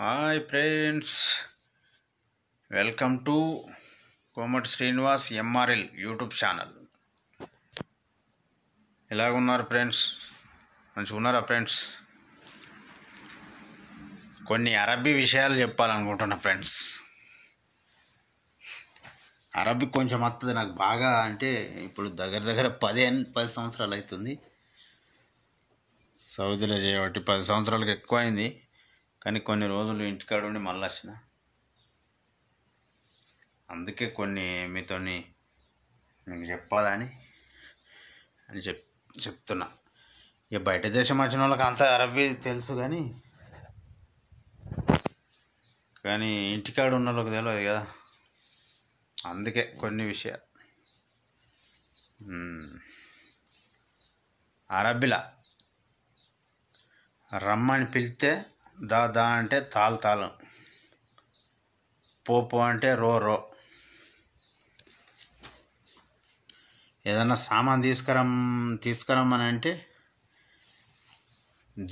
hi friends welcome to Komati Srinivas MRL YouTube channel ఎలాగున్నారు friends మంచిగా ఉన్నారా ఫ్రెండ్స్ కొన్ని అరబ్బీ విషయాలు చెప్పాలనుకుంటున్నా ఫ్రెండ్స్ అరబిక్ కొంచెం వస్తుంది నాకు బాగా అంటే ఇప్పుడు దగ్గర దగ్గర పది పది సంవత్సరాలు అవుతుంది సౌదీలో చేయబట్టి పది సంవత్సరాలకు ఎక్కువైంది కానీ కొన్ని రోజులు ఇంటికాడ ఉండి మళ్ళీ వచ్చిన అందుకే కొన్ని మీతోని మీకు చెప్పాలని అని చెప్ చెప్తున్నా ఇక బయట దేశం వచ్చిన వాళ్ళకి అంత అరబీ తెలుసు కానీ కానీ ఇంటికాడు ఉన్న వాళ్ళకి తెలియదు కదా అందుకే కొన్ని విషయాలు అరబిలా రమ్మని పిలిస్తే దా దా అంటే తాల్ తాళం పోపు అంటే రో రో ఏదన్నా సామాన్ తీసుకురమ్ తీసుకురమ్మని అంటే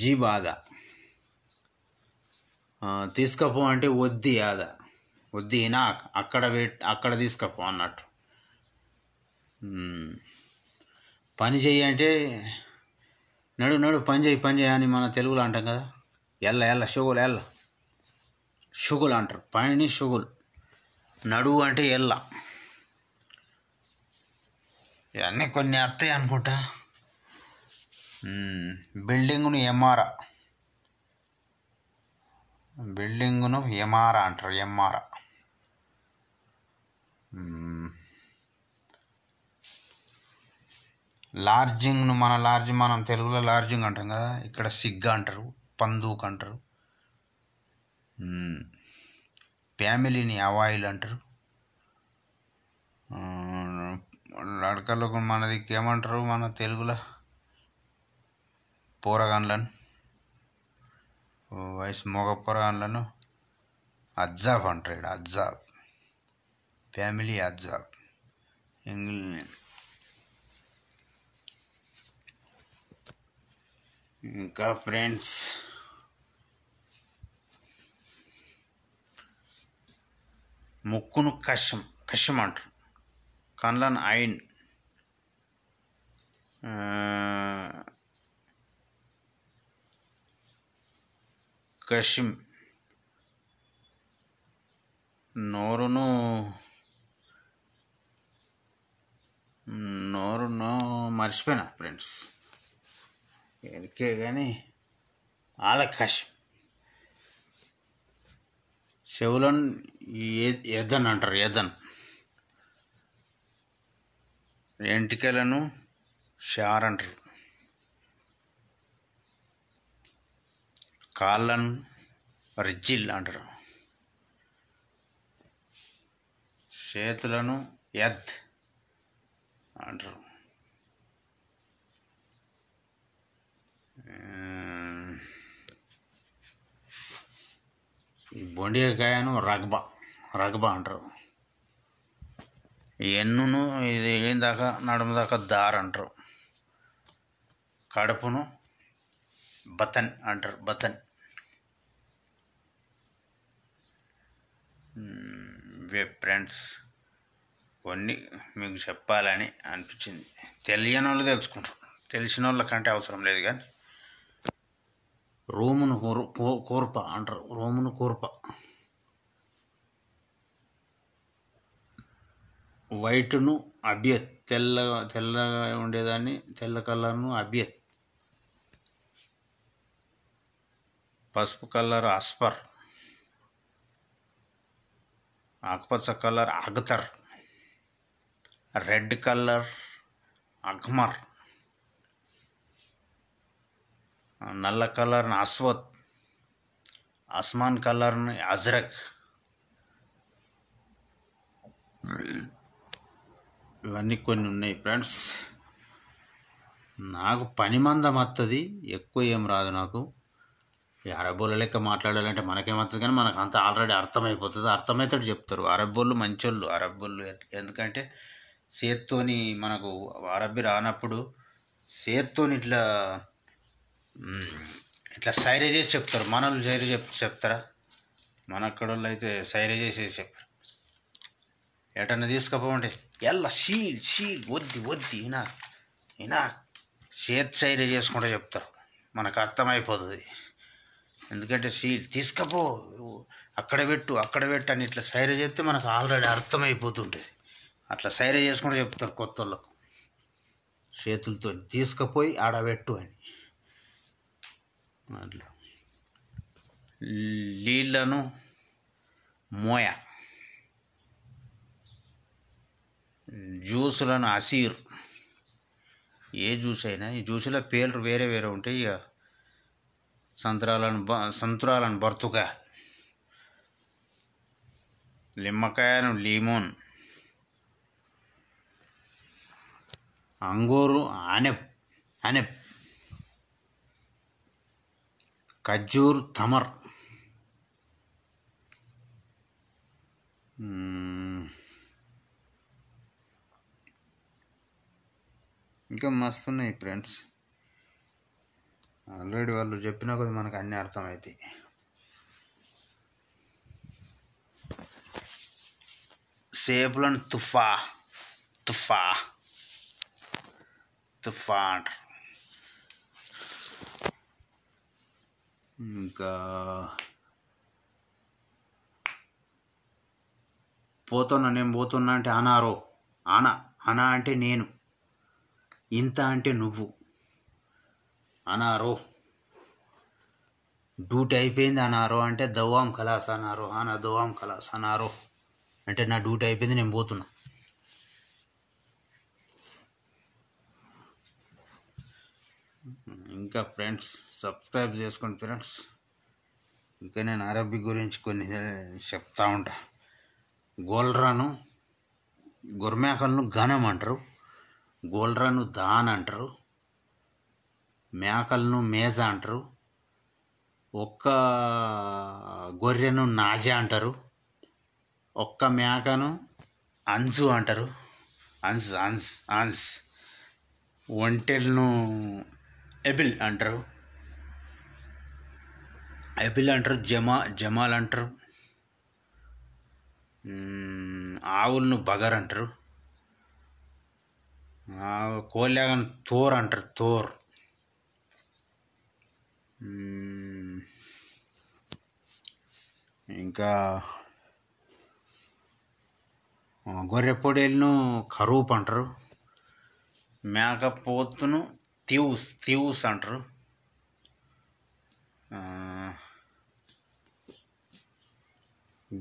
జీ బాధ తీసుకపో అంటే వద్ది యాద వద్ది అయినా అక్కడ అక్కడ తీసుకపో అన్నట్టు పని చెయ్యి అంటే నడు నడు పని చేయి పని చేయని మన తెలుగులో అంటాం కదా ఎల్ల ఎల్ల షుగుల్ ఎల్ల షుగుల్ అంటారు పైని షుగుల్ నడువు అంటే ఎల్ల ఇవన్నీ కొన్ని అత్తాయి అనుకుంటా బిల్డింగ్ను ఎంఆర్ఆ బిల్డింగ్ను ఎమారా అంటారు ఎంఆర్ఆ లార్జింగ్ను మన లార్జ్ మనం తెలుగులో లార్జింగ్ అంటాం కదా ఇక్కడ సిగ్గా అంటారు పందూక్ అంటారు ఫ్యామిలీని అవాయిల్ అంటారు లడకలకు మనది ఏమంటారు మన తెలుగులో పూరగాన్లను వయసు మగ పూరగాన్లను అజ్జాబ్ అంటారు ఇక్కడ అజ్జాబ్ ఫ్యామిలీ అజ్జాబ్ ఇంకా ఫ్రెండ్స్ ముక్కును కషం కషం అంటారు కళ్ళను ఐన్ కషిం నోరును నోరును మర్చిపోయినా ఫ్రెండ్స్ ఎరికే కానీ ఆలకషం షెవులన్ ఎదన్ అంటారు ఎదన్ ఎంటికలను షార్ అంటారు కాళ్ళను రిజ్జిల్ అంటారు చేతులను ఎద్ అంటారు బొండికాయను రగబ రగబ అంటారు ఎన్నును ఇది ఏం దాకా నడుము దాకా దార్ అంటారు కడుపును బతన్ అంటారు బతన్ ఫ్రెండ్స్ కొన్ని మీకు చెప్పాలని అనిపించింది తెలియని వాళ్ళు తెలుసుకుంటారు తెలిసిన వాళ్ళకంటే అవసరం లేదు కానీ రోమును కూర్ప అంటారు రోమును కూర్ప వైట్ను అభ్యత్ తెల్ల తెల్లగా ఉండేదాన్ని తెల్ల కలర్ను అభ్యత్ పసుపు కలర్ అస్పర్ ఆకుపచ్చ కలర్ అగతర్ రెడ్ కలర్ అగ్మర్ నల్ల కలర్ని అస్వత్ అస్మాన్ కలర్ని అజ్రక్ ఇవన్నీ కొన్ని ఉన్నాయి ఫ్రెండ్స్ నాకు పని మందం వస్తుంది ఎక్కువ ఏం రాదు నాకు అరబ్బోళ్ళ లెక్క మాట్లాడాలంటే మనకేమవుతుంది కానీ మనకు అంతా ఆల్రెడీ అర్థమైపోతుంది అర్థమవుతాడు చెప్తారు అరబ్బోళ్ళు మంచోళ్ళు అరబ్బోళ్ళు ఎందుకంటే చేత్తోని మనకు అరబ్బీ రానప్పుడు చేత్తోని ఇట్లా ఇట్లా సైరే చేసి చెప్తారు మనల్ని సైరే చెప్ చెప్తారా మన వాళ్ళు అయితే సైరే చేసి చెప్పారు ఎటన్నా తీసుకుపోండి ఎల్ల షీల్ షీల్ వద్ది వద్ది ఇనా ఇనా చేతి సైరే చేసుకుంటే చెప్తారు మనకు అర్థమైపోతుంది ఎందుకంటే షీల్ తీసుకపో అక్కడ పెట్టు అక్కడ పెట్టు అని ఇట్లా సైరే చేస్తే మనకు ఆల్రెడీ అర్థమైపోతుంటుంది అట్లా సైరే చేసుకుంటూ చెప్తారు కొత్త వాళ్ళకు చేతులతో తీసుకుపోయి ఆడబెట్టు అని అట్లా నీళ్లను మోయ జ్యూసులను అసీర్ ఏ జ్యూస్ అయినా ఈ జ్యూసుల పేర్లు వేరే వేరే ఉంటాయి ఇక సంత్రాలను సంతరాలను బర్తుక నిమ్మకాయను లిమోన్ అంగూరు అనెప్ అనెప్ ఖజూర్ తమర్ ఇంకా మస్తున్నాయి ఫ్రెండ్స్ ఆల్రెడీ వాళ్ళు చెప్పిన కొద్ది మనకు అన్నీ అర్థమవుతాయి సేపులను తుఫా తుఫా తుఫా అంటారు ఇంకా పోతున్నా నేను పోతున్నా అంటే అనారో అనా అనా అంటే నేను ఇంత అంటే నువ్వు అనారో డ్యూటీ అయిపోయింది అనారో అంటే దవాం కలాస్ అనారో అనా దవాం కలాస్ అనారో అంటే నా డ్యూటీ అయిపోయింది నేను పోతున్నా ఇంకా ఫ్రెండ్స్ సబ్స్క్రైబ్ చేసుకోండి ఫ్రెండ్స్ ఇంకా నేను అరబి గురించి కొన్ని చెప్తా ఉంటా గోల్రాను గొర్రెమేకలను ఘనం అంటారు గోల్రాను దాన్ అంటారు మేకలను మేజ అంటారు ఒక్క గొర్రెను నాజా అంటారు ఒక్క మేకను అంజు అంటారు అన్స్ అన్స్ అన్స్ ఒంటెలను ఎబిల్ అంటారు ఎబిల్ అంటారు జమా జమాల్ అంటారు ఆవులను బగర్ అంటారు కోల్యాగన్ తోర్ అంటారు తోర్ ఇంకా గొర్రె కరూప్ అంటారు మేకపోతును థ్యూస్ థ్యూస్ అంటారు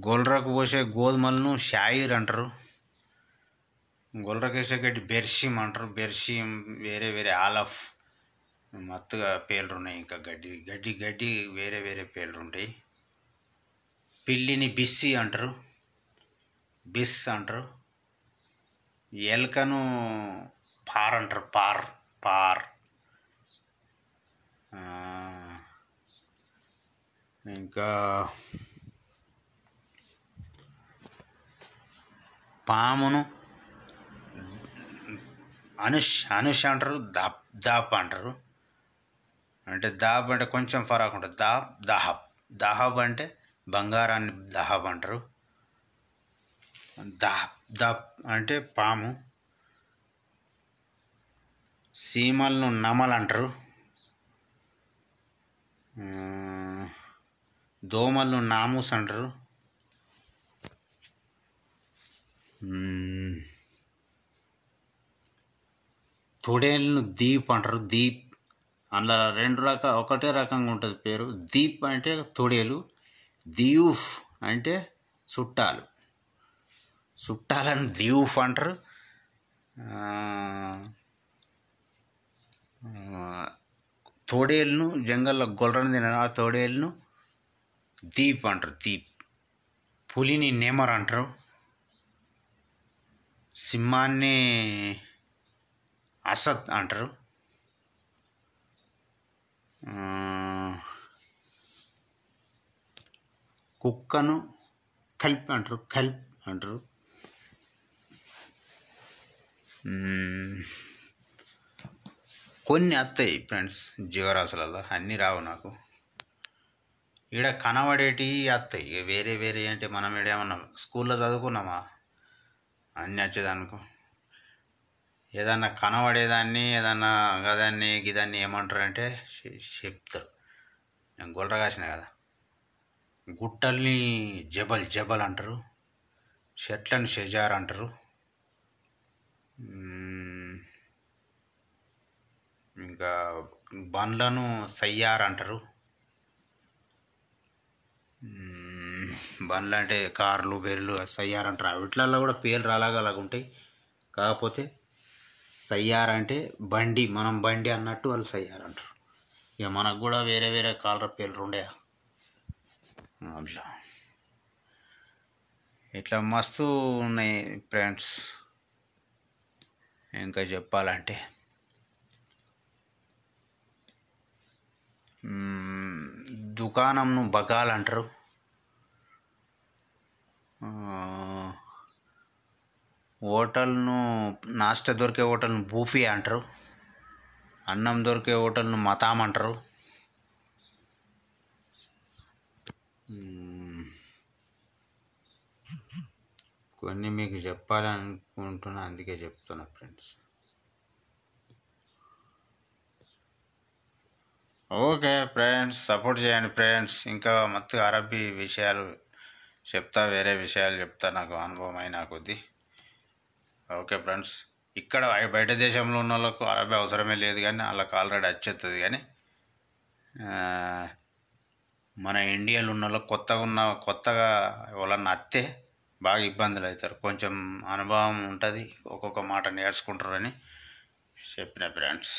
గొల్రకు పోసే గోధుమలను షాయిర్ అంటారు వేసే గడ్డి బెర్షిమ్ అంటారు బెర్షిమ్ వేరే వేరే ఆలఫ్ మత్తుగా పేర్లు ఉన్నాయి ఇంకా గడ్డి గడ్డి గడ్డి వేరే వేరే పేర్లు ఉంటాయి పిల్లిని బిస్సి అంటారు బిస్ అంటారు ఎలకను పార్ అంటారు పార్ పార్ ఇంకా పామును అనుష్ అనుష్ అంటారు దాప్ దాప్ అంటారు అంటే దాబ్ అంటే కొంచెం ఫరాక్ ఉంటుంది దాప్ దాహబ్ దాహబ్ అంటే బంగారాన్ని దాహబ్ అంటారు దాప్ దాప్ అంటే పాము సీమలను నమల్ అంటారు దోమలను నామూస్ అంటారు తుడేళ్ళను దీప్ అంటారు దీప్ అందులో రెండు రక ఒకటే రకంగా ఉంటుంది పేరు దీప్ అంటే తుడేలు దియూఫ్ అంటే చుట్టాలు చుట్టాలను దియూఫ్ అంటారు తోడేళ్ళను జంగల్లో గొల్లను తినరు ఆ తోడేళ్ళను దీప్ అంటారు దీప్ పులిని నేమర్ అంటారు సింహాన్ని అసత్ అంటారు కుక్కను కల్ప్ అంటారు కల్ప్ అంటారు కొన్ని వస్తాయి ఫ్రెండ్స్ జీవరాశులలో అన్నీ రావు నాకు ఈడ కనబడేటివి వస్తాయి వేరే వేరే అంటే మనం ఏమన్నా స్కూల్లో చదువుకున్నామా అన్నీ వచ్చేదానుకో ఏదన్నా కనబడేదాన్ని ఏదన్నా గదాన్ని గిదాన్ని ఏమంటారంటే చెప్తారు నేను గొల్లర కాసిన కదా గుట్టల్ని జబల్ జబల్ అంటారు చెట్లను షెజార్ అంటారు ఇంకా బండ్లను సయ్యార్ అంటారు బండ్లు అంటే కార్లు బెర్లు సయ్యార్ అంటారు వీటిలలో కూడా పేర్లు అలాగలాగ ఉంటాయి కాకపోతే సయ్యార్ అంటే బండి మనం బండి అన్నట్టు వాళ్ళు సయ్యార్ అంటారు ఇక మనకు కూడా వేరే వేరే కాలర పేర్లు ఉండే అట్లా ఇట్లా మస్తు ఉన్నాయి ఫ్రెండ్స్ ఇంకా చెప్పాలంటే దుకాణంను బకాల్ అంటారు హోటల్ను నాస్టా దొరికే హోటల్ను బూఫీ అంటారు అన్నం దొరికే హోటల్ను మతాం అంటారు కొన్ని మీకు చెప్పాలి అనుకుంటున్నా అందుకే చెప్తున్నా ఫ్రెండ్స్ ఓకే ఫ్రెండ్స్ సపోర్ట్ చేయండి ఫ్రెండ్స్ ఇంకా మొత్తం అరబ్బీ విషయాలు చెప్తా వేరే విషయాలు చెప్తా నాకు అనుభవం అయినా కొద్ది ఓకే ఫ్రెండ్స్ ఇక్కడ బయట దేశంలో ఉన్న వాళ్ళకు అరబీ అవసరమే లేదు కానీ వాళ్ళకి ఆల్రెడీ వచ్చేస్తుంది కానీ మన ఇండియాలో ఉన్న వాళ్ళకి కొత్తగా ఉన్న కొత్తగా వాళ్ళని అత్తే బాగా ఇబ్బందులు అవుతారు కొంచెం అనుభవం ఉంటుంది ఒక్కొక్క మాట నేర్చుకుంటారని చెప్పిన ఫ్రెండ్స్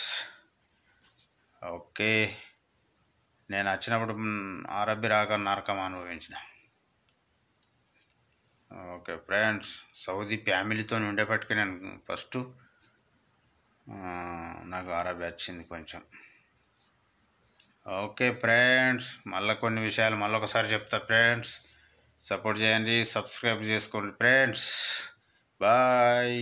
ఓకే నేను వచ్చినప్పుడు అరబ్బీ రాక నరకం అనుభవించిన ఓకే ఫ్రెండ్స్ సౌదీ ఫ్యామిలీతో ఉండేపటికి నేను ఫస్ట్ నాకు ఆరబి వచ్చింది కొంచెం ఓకే ఫ్రెండ్స్ మళ్ళీ కొన్ని విషయాలు మళ్ళీ ఒకసారి చెప్తా ఫ్రెండ్స్ సపోర్ట్ చేయండి సబ్స్క్రైబ్ చేసుకోండి ఫ్రెండ్స్ బాయ్